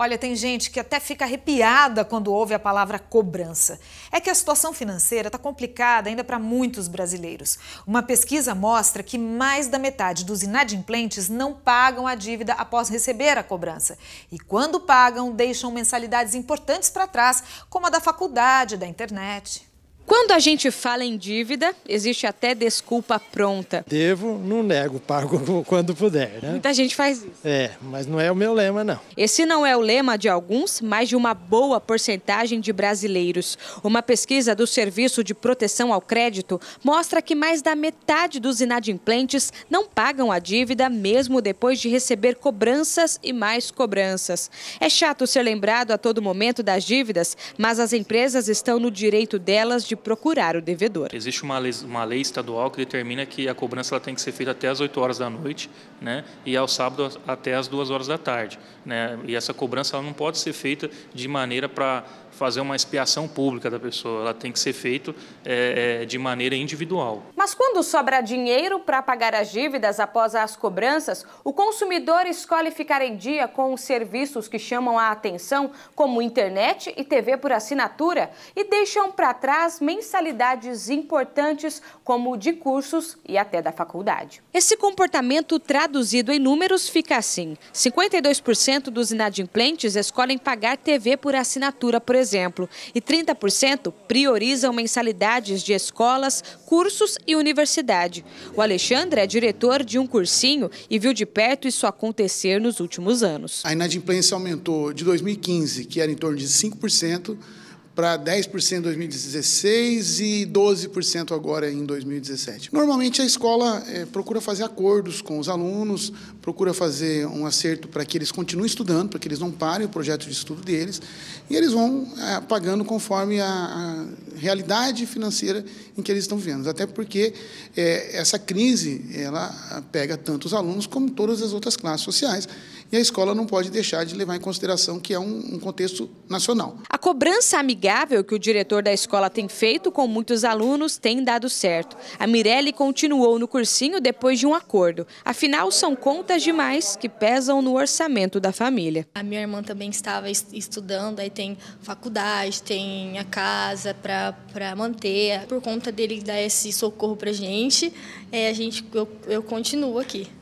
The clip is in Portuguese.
Olha, tem gente que até fica arrepiada quando ouve a palavra cobrança. É que a situação financeira está complicada ainda para muitos brasileiros. Uma pesquisa mostra que mais da metade dos inadimplentes não pagam a dívida após receber a cobrança. E quando pagam, deixam mensalidades importantes para trás, como a da faculdade, da internet. Quando a gente fala em dívida, existe até desculpa pronta. Devo, não nego, pago quando puder. Né? Muita gente faz isso. É, mas não é o meu lema, não. Esse não é o lema de alguns, mas de uma boa porcentagem de brasileiros. Uma pesquisa do Serviço de Proteção ao Crédito mostra que mais da metade dos inadimplentes não pagam a dívida mesmo depois de receber cobranças e mais cobranças. É chato ser lembrado a todo momento das dívidas, mas as empresas estão no direito delas de procurar o devedor. Existe uma lei, uma lei estadual que determina que a cobrança ela tem que ser feita até as 8 horas da noite né, e ao sábado até as 2 horas da tarde. Né, e essa cobrança ela não pode ser feita de maneira para fazer uma expiação pública da pessoa, ela tem que ser feita é, é, de maneira individual. Mas quando sobra dinheiro para pagar as dívidas após as cobranças, o consumidor escolhe ficar em dia com os serviços que chamam a atenção, como internet e TV por assinatura, e deixam para trás mensalidades importantes, como de cursos e até da faculdade. Esse comportamento traduzido em números fica assim: 52% dos inadimplentes escolhem pagar TV por assinatura, por exemplo, e 30% priorizam mensalidades de escolas, cursos e universidade. O Alexandre é diretor de um cursinho e viu de perto isso acontecer nos últimos anos. A inadimplência aumentou de 2015, que era em torno de 5%, para 10% em 2016 e 12% agora em 2017. Normalmente a escola é, procura fazer acordos com os alunos, procura fazer um acerto para que eles continuem estudando, para que eles não parem o projeto de estudo deles, e eles vão é, pagando conforme a, a, realidade financeira em que eles estão vivendo. Até porque é, essa crise ela pega tanto os alunos como todas as outras classes sociais e a escola não pode deixar de levar em consideração que é um, um contexto nacional. A cobrança amigável que o diretor da escola tem feito com muitos alunos tem dado certo. A Mirelle continuou no cursinho depois de um acordo. Afinal, são contas demais que pesam no orçamento da família. A minha irmã também estava estudando, aí tem faculdade, tem a casa para manter. Por conta dele dar esse socorro para gente, é, a gente eu, eu continuo aqui.